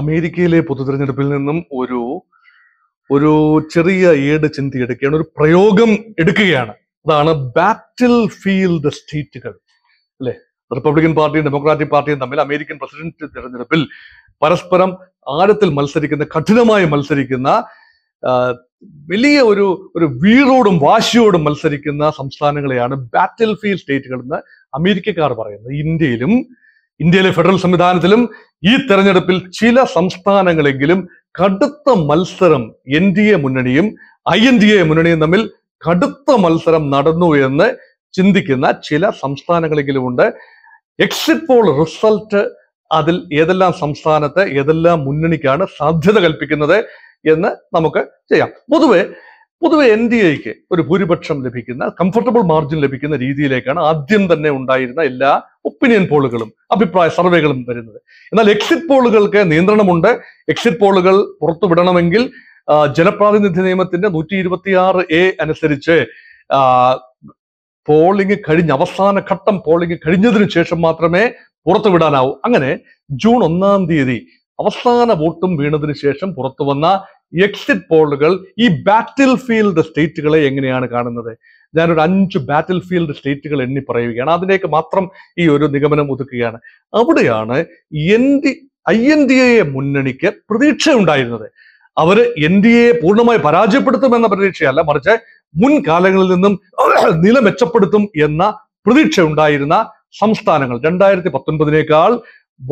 അമേരിക്കയിലെ പൊതുതെരഞ്ഞെടുപ്പിൽ നിന്നും ഒരു ഒരു ചെറിയ ഏട് എടുക്കുകയാണ് ഒരു പ്രയോഗം എടുക്കുകയാണ് അതാണ് ബാറ്റിൽ ഫീൽഡ് സ്റ്റേറ്റുകൾ അല്ലെ റിപ്പബ്ലിക്കൻ പാർട്ടിയും ഡെമോക്രാറ്റിക് പാർട്ടിയും തമ്മിൽ അമേരിക്കൻ പ്രസിഡന്റ് തെരഞ്ഞെടുപ്പിൽ പരസ്പരം ആഴത്തിൽ മത്സരിക്കുന്ന കഠിനമായി മത്സരിക്കുന്ന വലിയ ഒരു ഒരു വീറോടും വാശിയോടും മത്സരിക്കുന്ന സംസ്ഥാനങ്ങളെയാണ് ബാറ്റിൽ ഫീൽഡ് സ്റ്റേറ്റുകൾ എന്ന് അമേരിക്കക്കാർ പറയുന്നത് ഇന്ത്യയിലും ഇന്ത്യയിലെ ഫെഡറൽ സംവിധാനത്തിലും ഈ തെരഞ്ഞെടുപ്പിൽ ചില സംസ്ഥാനങ്ങളെങ്കിലും കടുത്ത മത്സരം എൻ ഡി എ മുന്നണിയും ഐ എൻ ഡി എ മുന്നണിയും തമ്മിൽ കടുത്ത മത്സരം നടന്നു എന്ന് ചിന്തിക്കുന്ന ചില സംസ്ഥാനങ്ങളെങ്കിലും ഉണ്ട് എക്സിറ്റ് പോൾ റിസൾട്ട് അതിൽ ഏതെല്ലാം സംസ്ഥാനത്ത് ഏതെല്ലാം മുന്നണിക്കാണ് സാധ്യത കൽപ്പിക്കുന്നത് എന്ന് നമുക്ക് ചെയ്യാം പൊതുവെ പൊതുവെ എൻ ഡി എക്ക് ഒരു ഭൂരിപക്ഷം ലഭിക്കുന്ന കംഫർട്ടബിൾ മാർജിൻ ലഭിക്കുന്ന രീതിയിലേക്കാണ് ആദ്യം തന്നെ ഉണ്ടായിരുന്ന എല്ലാ ഒപ്പീനിയൻ പോളുകളും അഭിപ്രായ സർവേകളും വരുന്നത് എന്നാൽ എക്സിറ്റ് പോളുകൾക്ക് നിയന്ത്രണമുണ്ട് എക്സിറ്റ് പോളുകൾ പുറത്തുവിടണമെങ്കിൽ ജനപ്രാതിനിധ്യ നിയമത്തിന്റെ നൂറ്റി ഇരുപത്തിയാറ് എ അനുസരിച്ച് പോളിംഗ് കഴിഞ്ഞ അവസാന ഘട്ടം പോളിംഗ് കഴിഞ്ഞതിന് ശേഷം മാത്രമേ പുറത്തുവിടാനാവൂ അങ്ങനെ ജൂൺ ഒന്നാം തീയതി അവസാന വോട്ടും വീണതിന് ശേഷം പുറത്തു വന്ന എക്സിറ്റ് പോളുകൾ ഈ ബാറ്റിൽ ഫീൽഡ് സ്റ്റേറ്റുകളെ എങ്ങനെയാണ് കാണുന്നത് ഞാനൊരു അഞ്ച് ബാറ്റിൽ ഫീൽഡ് സ്റ്റേറ്റുകൾ എണ്ണി പറയുകയാണ് അതിലേക്ക് മാത്രം ഈ ഒരു നിഗമനം ഒതുക്കുകയാണ് അവിടെയാണ് N D I N D A മുന്നണിക്ക് ഉണ്ടായിരുന്നത് അവര് എൻ ഡി എ പൂർണ്ണമായി പരാജയപ്പെടുത്തുമെന്ന പ്രതീക്ഷയല്ല മറിച്ച് മുൻകാലങ്ങളിൽ നിന്നും നില മെച്ചപ്പെടുത്തും എന്ന പ്രതീക്ഷ ഉണ്ടായിരുന്ന സംസ്ഥാനങ്ങൾ രണ്ടായിരത്തി പത്തൊൻപതിനേക്കാൾ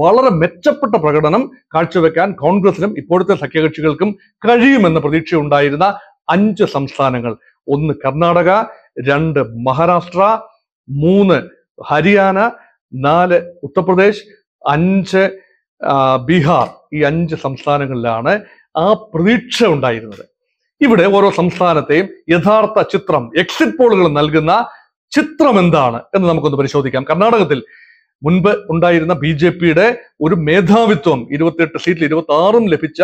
വളരെ മെച്ചപ്പെട്ട പ്രകടനം കാഴ്ചവെക്കാൻ കോൺഗ്രസിനും ഇപ്പോഴത്തെ സഖ്യകക്ഷികൾക്കും കഴിയുമെന്ന പ്രതീക്ഷയുണ്ടായിരുന്ന അഞ്ച് സംസ്ഥാനങ്ങൾ ഒന്ന് കർണാടക രണ്ട് മഹാരാഷ്ട്ര മൂന്ന് ഹരിയാന നാല് ഉത്തർപ്രദേശ് അഞ്ച് ബീഹാർ ഈ അഞ്ച് സംസ്ഥാനങ്ങളിലാണ് ആ പ്രതീക്ഷ ഉണ്ടായിരുന്നത് ഇവിടെ ഓരോ സംസ്ഥാനത്തെയും യഥാർത്ഥ ചിത്രം എക്സിറ്റ് പോളുകൾ നൽകുന്ന ചിത്രം എന്താണ് എന്ന് നമുക്കൊന്ന് പരിശോധിക്കാം കർണാടകത്തിൽ മുൻപ് ഉണ്ടായിരുന്ന ബി ജെ പിയുടെ ഒരു മേധാവിത്വം ഇരുപത്തിയെട്ട് സീറ്റിൽ ഇരുപത്തി ആറും ലഭിച്ച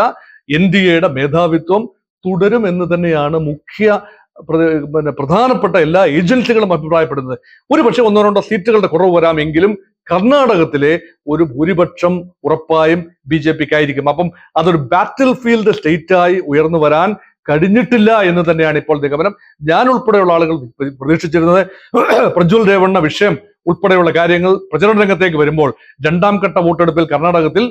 എൻ ഡി എയുടെ മേധാവിത്വം തുടരും എന്ന് തന്നെയാണ് മുഖ്യ പിന്നെ പ്രധാനപ്പെട്ട എല്ലാ ഏജൻസികളും അഭിപ്രായപ്പെടുന്നത് ഒരു പക്ഷേ ഒന്നോ രണ്ടോ സീറ്റുകളുടെ കുറവ് വരാമെങ്കിലും കർണാടകത്തിലെ ഒരു ഭൂരിപക്ഷം ഉറപ്പായും ബി ജെ ആയിരിക്കും അപ്പം അതൊരു ബാറ്റിൽ ഫീൽഡ് സ്റ്റേറ്റായി ഉയർന്നു വരാൻ കഴിഞ്ഞിട്ടില്ല എന്ന് തന്നെയാണ് ഇപ്പോൾ നിഗമനം ഞാൻ ഉൾപ്പെടെയുള്ള ആളുകൾ പ്രതീക്ഷിച്ചിരുന്നത് പ്രജ്വൽ രേവണ്ണ വിഷയം ഉൾപ്പെടെയുള്ള കാര്യങ്ങൾ പ്രചരണ രംഗത്തേക്ക് വരുമ്പോൾ രണ്ടാം ഘട്ട വോട്ടെടുപ്പിൽ കർണാടകത്തിൽ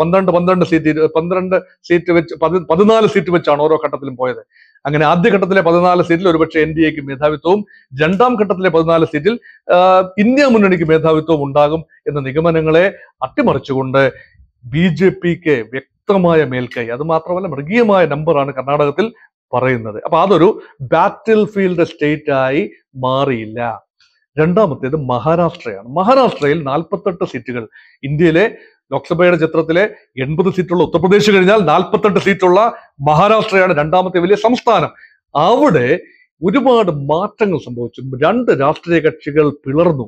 പന്ത്രണ്ട് പന്ത്രണ്ട് സീറ്റ് പന്ത്രണ്ട് സീറ്റ് വെച്ച് പതിനാല് സീറ്റ് വെച്ചാണ് ഓരോ ഘട്ടത്തിലും പോയത് അങ്ങനെ ആദ്യ ഘട്ടത്തിലെ പതിനാല് സീറ്റിൽ ഒരുപക്ഷെ എൻ ഡി എക്ക് മേധാവിത്വവും രണ്ടാം ഘട്ടത്തിലെ പതിനാല് സീറ്റിൽ ഇന്ത്യ മുന്നണിക്ക് മേധാവിത്വം ഉണ്ടാകും എന്ന നിഗമനങ്ങളെ അട്ടിമറിച്ചുകൊണ്ട് ബി ജെ പിക്ക് വ്യക്തമായ മേൽക്കൈ അത് മാത്രമല്ല മൃഗീയമായ നമ്പറാണ് കർണാടകത്തിൽ പറയുന്നത് അപ്പൊ അതൊരു ബാറ്റിൽ ഫീൽഡ് സ്റ്റേറ്റ് ആയി മാറിയില്ല രണ്ടാമത്തേത് മഹാരാഷ്ട്രയാണ് മഹാരാഷ്ട്രയിൽ നാൽപ്പത്തെട്ട് സീറ്റുകൾ ഇന്ത്യയിലെ ലോക്സഭയുടെ ചിത്രത്തിലെ എൺപത് സീറ്റുള്ള ഉത്തർപ്രദേശ് കഴിഞ്ഞാൽ നാൽപ്പത്തെട്ട് സീറ്റുള്ള മഹാരാഷ്ട്രയാണ് രണ്ടാമത്തെ വലിയ സംസ്ഥാനം അവിടെ ഒരുപാട് മാറ്റങ്ങൾ സംഭവിച്ചു രണ്ട് രാഷ്ട്രീയ കക്ഷികൾ പിളർന്നു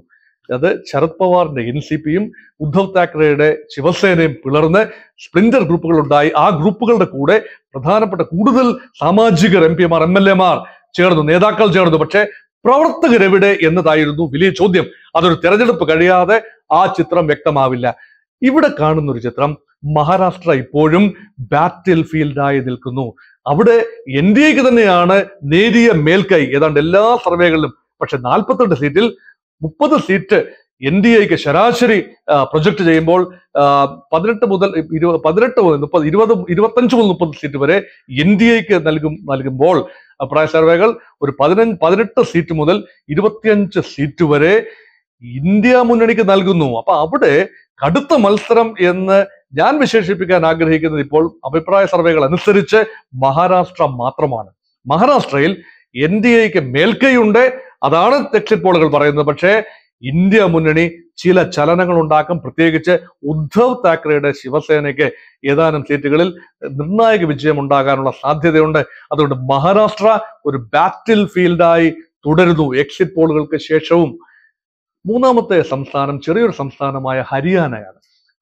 അത് ശരത് പവാറിന്റെ എൻ സി പിയും ഉദ്ധവ് താക്കറെയുടെ ശിവസേനയും പിളർന്ന് സ്പ്ലിൻഡർ ഗ്രൂപ്പുകൾ ഉണ്ടായി ആ ഗ്രൂപ്പുകളുടെ കൂടെ പ്രധാനപ്പെട്ട കൂടുതൽ സാമാജികർ എം പിമാർ എം എൽ എമാർ ചേർന്നു നേതാക്കൾ ചേർന്നു പക്ഷേ പ്രവർത്തകരെവിടെ എന്നതായിരുന്നു വലിയ ചോദ്യം അതൊരു തെരഞ്ഞെടുപ്പ് കഴിയാതെ ആ ചിത്രം വ്യക്തമാവില്ല ഇവിടെ കാണുന്ന ഒരു ചിത്രം മഹാരാഷ്ട്ര ഇപ്പോഴും ബാറ്റിൽ ഫീൽഡായി നിൽക്കുന്നു അവിടെ എൻ ഡി എക്ക് തന്നെയാണ് നേരിയ മേൽക്കൈ ഏതാണ്ട് എല്ലാ സർവേകളിലും പക്ഷെ നാൽപ്പത്തിരണ്ട് സീറ്റിൽ മുപ്പത് സീറ്റ് എൻ ഡി എക്ക് ശരാശരി പ്രൊജക്ട് ചെയ്യുമ്പോൾ പതിനെട്ട് മുതൽ ഇരുപത് പതിനെട്ട് മുതൽ മുപ്പത് ഇരുപത് ഇരുപത്തഞ്ച് മുതൽ മുപ്പത് സീറ്റ് വരെ എൻ ഡി എക്ക് നൽകും നൽകുമ്പോൾ അഭിപ്രായ സർവേകൾ ഒരു പതിനഞ്ച് പതിനെട്ട് സീറ്റ് മുതൽ ഇരുപത്തിയഞ്ച് സീറ്റ് വരെ ഇന്ത്യ മുന്നണിക്ക് നൽകുന്നു അപ്പൊ അവിടെ കടുത്ത മത്സരം എന്ന് ഞാൻ വിശേഷിപ്പിക്കാൻ ആഗ്രഹിക്കുന്നത് ഇപ്പോൾ അഭിപ്രായ സർവേകൾ അനുസരിച്ച് മഹാരാഷ്ട്ര മാത്രമാണ് മഹാരാഷ്ട്രയിൽ എൻ ഡി മേൽക്കൈ മേൽക്കൈയുണ്ട് അതാണ് എക്സിറ്റ് പോളുകൾ പറയുന്നത് പക്ഷേ ഇന്ത്യ മുന്നണി ചില ചലനങ്ങൾ ഉണ്ടാക്കും പ്രത്യേകിച്ച് ഉദ്ധവ് താക്കറെയുടെ ശിവസേനയ്ക്ക് ഏതാനും സീറ്റുകളിൽ നിർണായക വിജയം ഉണ്ടാകാനുള്ള സാധ്യതയുണ്ട് അതുകൊണ്ട് മഹാരാഷ്ട്ര ഒരു ബാറ്റിൽ ഫീൽഡായി തുടരുന്നു എക്സിറ്റ് പോളുകൾക്ക് ശേഷവും മൂന്നാമത്തെ സംസ്ഥാനം ചെറിയൊരു സംസ്ഥാനമായ ഹരിയാനയാണ്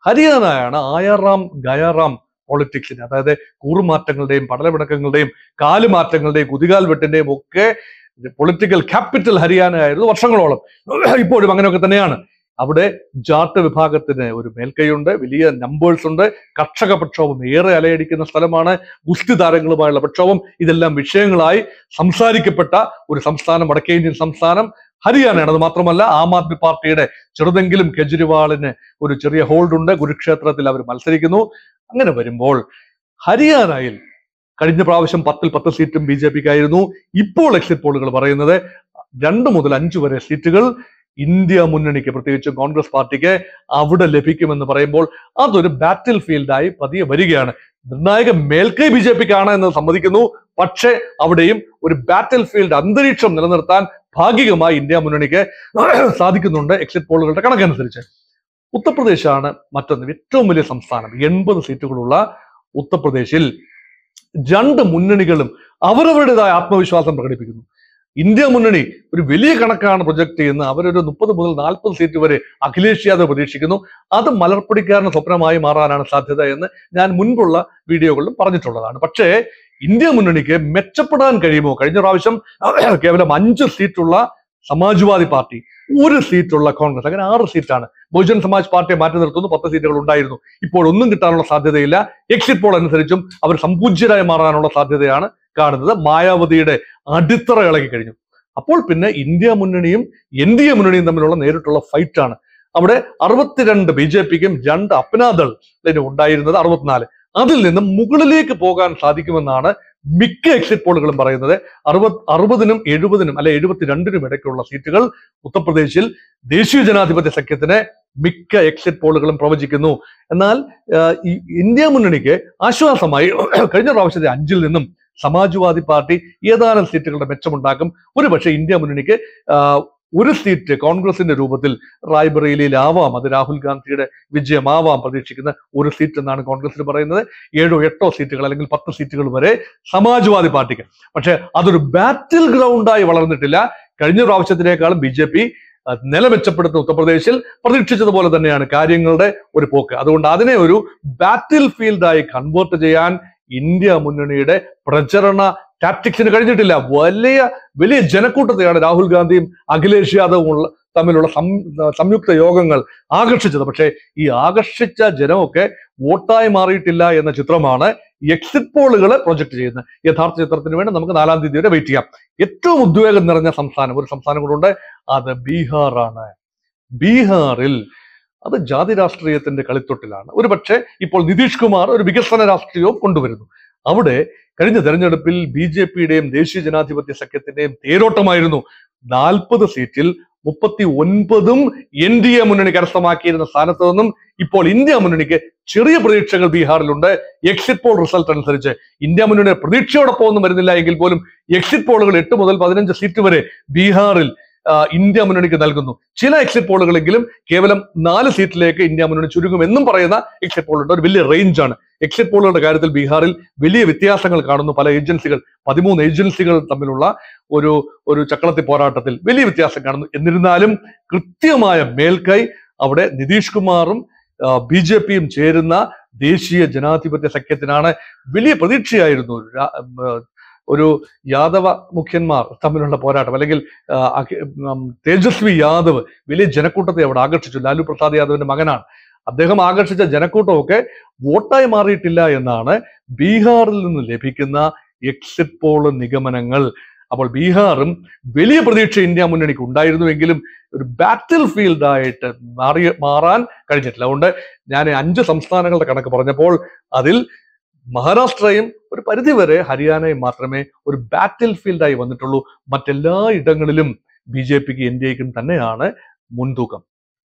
ഹരിയാനയാണ് ആയാറാം ഗയാറാം പൊളിറ്റിക്സിന് അതായത് കൂറുമാറ്റങ്ങളുടെയും പടലപിണക്കങ്ങളുടെയും കാലുമാറ്റങ്ങളുടെയും കുതികാൽ വെട്ടിന്റെയും ഒക്കെ പൊളിറ്റിക്കൽ ക്യാപിറ്റൽ ഹരിയാന ആയിരുന്നു വർഷങ്ങളോളം ഇപ്പോഴും അങ്ങനെയൊക്കെ തന്നെയാണ് അവിടെ ജാട്ട് വിഭാഗത്തിന് ഒരു മേൽക്കൈയുണ്ട് വലിയ നമ്പേഴ്സ് ഉണ്ട് കർഷക പ്രക്ഷോഭം ഏറെ അലയടിക്കുന്ന സ്ഥലമാണ് ഗുസ്തി താരങ്ങളുമായുള്ള പ്രക്ഷോഭം ഇതെല്ലാം വിഷയങ്ങളായി സംസാരിക്കപ്പെട്ട ഒരു സംസ്ഥാനം വടക്കേ ഇന്ത്യൻ സംസ്ഥാനം ഹരിയാനയാണ് അത് മാത്രമല്ല ആം ആദ്മി പാർട്ടിയുടെ ചെറുതെങ്കിലും കെജ്രിവാളിന് ഒരു ചെറിയ ഹോൾഡ് ഉണ്ട് കുരുക്ഷേത്രത്തിൽ അവർ മത്സരിക്കുന്നു അങ്ങനെ വരുമ്പോൾ ഹരിയാനയിൽ കഴിഞ്ഞ പ്രാവശ്യം പത്തിൽ പത്ത് സീറ്റും ബി ജെ പിക്കായിരുന്നു ഇപ്പോൾ എക്സിറ്റ് പോളുകൾ പറയുന്നത് രണ്ട് മുതൽ അഞ്ച് വരെ സീറ്റുകൾ ഇന്ത്യ മുന്നണിക്ക് പ്രത്യേകിച്ച് കോൺഗ്രസ് പാർട്ടിക്ക് അവിടെ ലഭിക്കുമെന്ന് പറയുമ്പോൾ അതൊരു ബാറ്റിൽ ഫീൽഡായി പതിയെ വരികയാണ് നിർണായക മേൽക്കൈ ബി ജെ പിക്കാണ് എന്ന് സമ്മതിക്കുന്നു പക്ഷേ അവിടെയും ഒരു ബാറ്റിൽ ഫീൽഡ് അന്തരീക്ഷം നിലനിർത്താൻ ഭാഗികമായി ഇന്ത്യ മുന്നണിക്ക് സാധിക്കുന്നുണ്ട് എക്സിറ്റ് പോളുകളുടെ കണക്കനുസരിച്ച് ഉത്തർപ്രദേശാണ് മറ്റൊന്ന് ഏറ്റവും വലിയ സംസ്ഥാനം എൺപത് സീറ്റുകളുള്ള ഉത്തർപ്രദേശിൽ രണ്ട് മുന്നണികളും അവരവരുടേതായ ആത്മവിശ്വാസം പ്രകടിപ്പിക്കുന്നു ഇന്ത്യ മുന്നണി ഒരു വലിയ കണക്കാണ് പ്രൊജക്ട് ചെയ്യുന്നത് അവരൊരു മുപ്പത് മുതൽ നാൽപ്പത് സീറ്റ് വരെ അഖിലേഷ് യാദവ് പ്രതീക്ഷിക്കുന്നു അത് മലർപ്പൊടിക്കാരന് സ്വപ്നമായി മാറാനാണ് സാധ്യത എന്ന് ഞാൻ മുൻപുള്ള വീഡിയോകളിലും പറഞ്ഞിട്ടുള്ളതാണ് പക്ഷേ ഇന്ത്യ മുന്നണിക്ക് മെച്ചപ്പെടാൻ കഴിയുമോ കഴിഞ്ഞ പ്രാവശ്യം കേവലം അഞ്ച് സീറ്റുള്ള സമാജ്വാദി പാർട്ടി ഒരു സീറ്റുള്ള കോൺഗ്രസ് അങ്ങനെ ആറ് സീറ്റാണ് ബഹുജൻ സമാജ് പാർട്ടിയെ മാറ്റി നിർത്തുന്നു പത്ത് സീറ്റുകൾ ഉണ്ടായിരുന്നു ഇപ്പോൾ ഒന്നും കിട്ടാനുള്ള സാധ്യതയില്ല എക്സിറ്റ് പോൾ അനുസരിച്ചും അവർ സമ്പൂജ്യരായി മാറാനുള്ള സാധ്യതയാണ് കാണുന്നത് മായാവതിയുടെ അടിത്തറ ഇളകി കഴിഞ്ഞു അപ്പോൾ പിന്നെ ഇന്ത്യ മുന്നണിയും എൻ ഡി എ മുന്നണിയും തമ്മിലുള്ള നേരിട്ടുള്ള ഫൈറ്റാണ് അവിടെ അറുപത്തിരണ്ട് ബി ജെ പിക്കും രണ്ട് അപ്നാദൾ ഉണ്ടായിരുന്നത് അറുപത്തിനാല് അതിൽ നിന്നും മുകളിലേക്ക് പോകാൻ സാധിക്കുമെന്നാണ് മിക്ക എക്സിറ്റ് പോളുകളും പറയുന്നത് അറുപത് അറുപതിനും എഴുപതിനും അല്ലെ എഴുപത്തിരണ്ടിനും ഇടയ്ക്കുള്ള സീറ്റുകൾ ഉത്തർപ്രദേശിൽ ദേശീയ ജനാധിപത്യ സഖ്യത്തിന് മിക്ക എക്സിറ്റ് പോളുകളും പ്രവചിക്കുന്നു എന്നാൽ ഇന്ത്യ മുന്നണിക്ക് ആശ്വാസമായി കഴിഞ്ഞ പ്രാവശ്യത്തെ അഞ്ചിൽ നിന്നും സമാജ്വാദി പാർട്ടി ഏതാനും സീറ്റുകളുടെ മെച്ചമുണ്ടാക്കും ഒരുപക്ഷെ ഇന്ത്യ മുന്നണിക്ക് ഒരു സീറ്റ് കോൺഗ്രസിന്റെ രൂപത്തിൽ റായ്ബറേലിയിലാവാം അത് രാഹുൽ ഗാന്ധിയുടെ വിജയമാവാം പ്രതീക്ഷിക്കുന്ന ഒരു സീറ്റ് എന്നാണ് കോൺഗ്രസിന് പറയുന്നത് ഏഴോ എട്ടോ സീറ്റുകൾ അല്ലെങ്കിൽ പത്ത് സീറ്റുകൾ വരെ സമാജ്വാദി പാർട്ടിക്ക് പക്ഷെ അതൊരു ബാറ്റിൽ ഗ്രൗണ്ടായി വളർന്നിട്ടില്ല കഴിഞ്ഞ പ്രാവശ്യത്തിനേക്കാളും ബി ജെ പി നില മെച്ചപ്പെടുത്തുന്ന ഉത്തർപ്രദേശിൽ പ്രതീക്ഷിച്ചതുപോലെ തന്നെയാണ് കാര്യങ്ങളുടെ ഒരു പോക്ക് അതുകൊണ്ട് അതിനെ ഒരു ബാറ്റിൽ ഫീൽഡായി കൺവേർട്ട് ചെയ്യാൻ ഇന്ത്യ മുന്നണിയുടെ പ്രചരണ ടാപ്റ്റിക്സിന് കഴിഞ്ഞിട്ടില്ല വലിയ വലിയ ജനക്കൂട്ടത്തെയാണ് രാഹുൽ ഗാന്ധിയും അഖിലേഷ് യാദവും തമ്മിലുള്ള സംയുക്ത യോഗങ്ങൾ ആകർഷിച്ചത് പക്ഷേ ഈ ആകർഷിച്ച ജനമൊക്കെ വോട്ടായി മാറിയിട്ടില്ല എന്ന ചിത്രമാണ് എക്സിറ്റ് പോളുകളെ പ്രൊജക്ട് ചെയ്യുന്നത് യഥാർത്ഥ ചിത്രത്തിന് വേണ്ടി നമുക്ക് നാലാം തീയതി വരെ വെയിറ്റ് ചെയ്യാം ഏറ്റവും ഉദ്വേഗം നിറഞ്ഞ സംസ്ഥാനം ഒരു സംസ്ഥാനം കൂടെ ഉണ്ട് അത് ബീഹാറാണ് ബീഹാറിൽ അത് ജാതി രാഷ്ട്രീയത്തിന്റെ കളിത്തൊട്ടിലാണ് ഒരു പക്ഷേ ഇപ്പോൾ നിതീഷ് കുമാർ ഒരു വികസന രാഷ്ട്രീയവും കൊണ്ടുവരുന്നു അവിടെ കഴിഞ്ഞ തെരഞ്ഞെടുപ്പിൽ ബി ജെ പിയുടെയും ദേശീയ ജനാധിപത്യ സഖ്യത്തിന്റെയും തേരോട്ടമായിരുന്നു നാൽപ്പത് സീറ്റിൽ മുപ്പത്തി ഒൻപതും എൻ ഡി എ മുന്നണി കരസ്ഥമാക്കിയിരുന്ന സ്ഥാനത്ത് നിന്നും ഇപ്പോൾ ഇന്ത്യ മുന്നണിക്ക് ചെറിയ പ്രതീക്ഷകൾ ബീഹാറിലുണ്ട് എക്സിറ്റ് പോൾ റിസൾട്ട് അനുസരിച്ച് ഇന്ത്യ മുന്നണിയുടെ പ്രതീക്ഷയോടൊപ്പം ഒന്നും വരുന്നില്ല എങ്കിൽ പോലും എക്സിറ്റ് പോളുകൾ എട്ട് മുതൽ പതിനഞ്ച് സീറ്റ് വരെ ബീഹാറിൽ ഇന്ത്യ മുന്നണിക്ക് നൽകുന്നു ചില എക്സിറ്റ് പോളുകളെങ്കിലും കേവലം നാല് സീറ്റിലേക്ക് ഇന്ത്യ മുന്നണി ചുരുങ്ങുമെന്നും പറയുന്ന എക്സിറ്റ് പോളുണ്ട് ഒരു വലിയ റേഞ്ചാണ് എക്സിറ്റ് പോളുകളുടെ കാര്യത്തിൽ ബീഹാറിൽ വലിയ വ്യത്യാസങ്ങൾ കാണുന്നു പല ഏജൻസികൾ പതിമൂന്ന് ഏജൻസികൾ തമ്മിലുള്ള ഒരു ഒരു ചക്രത്തി പോരാട്ടത്തിൽ വലിയ വ്യത്യാസം കാണുന്നു എന്നിരുന്നാലും കൃത്യമായ മേൽക്കൈ അവിടെ നിതീഷ് കുമാറും ബി ജെ പിയും ചേരുന്ന ദേശീയ ജനാധിപത്യ സഖ്യത്തിനാണ് വലിയ പ്രതീക്ഷയായിരുന്നു ഒരു യാദവ മുഖ്യന്മാർ തമ്മിലുള്ള പോരാട്ടം അല്ലെങ്കിൽ തേജസ്വി യാദവ് വലിയ ജനക്കൂട്ടത്തെ അവിടെ ആകർഷിച്ചു ലാലു പ്രസാദ് യാദവിന്റെ മകനാണ് അദ്ദേഹം ആകർഷിച്ച ജനക്കൂട്ടമൊക്കെ വോട്ടായി മാറിയിട്ടില്ല എന്നാണ് ബീഹാറിൽ നിന്ന് ലഭിക്കുന്ന എക്സിറ്റ് പോൾ നിഗമനങ്ങൾ അപ്പോൾ ബീഹാറും വലിയ പ്രതീക്ഷ ഇന്ത്യ മുന്നണിക്ക് ഉണ്ടായിരുന്നുവെങ്കിലും ഒരു ബാറ്റിൽ ഫീൽഡായിട്ട് മാറിയ മാറാൻ കഴിഞ്ഞിട്ടില്ല അതുകൊണ്ട് ഞാൻ അഞ്ച് സംസ്ഥാനങ്ങളുടെ കണക്ക് പറഞ്ഞപ്പോൾ അതിൽ മഹാരാഷ്ട്രയും ഒരു പരിധിവരെ ഹരിയാനയും മാത്രമേ ഒരു ബാറ്റിൽ ഫീൽഡായി വന്നിട്ടുള്ളൂ മറ്റെല്ലാ ഇടങ്ങളിലും ബി ജെ പിക്കും എൻ ഡി എക്കും തന്നെയാണ് മുൻതൂക്കം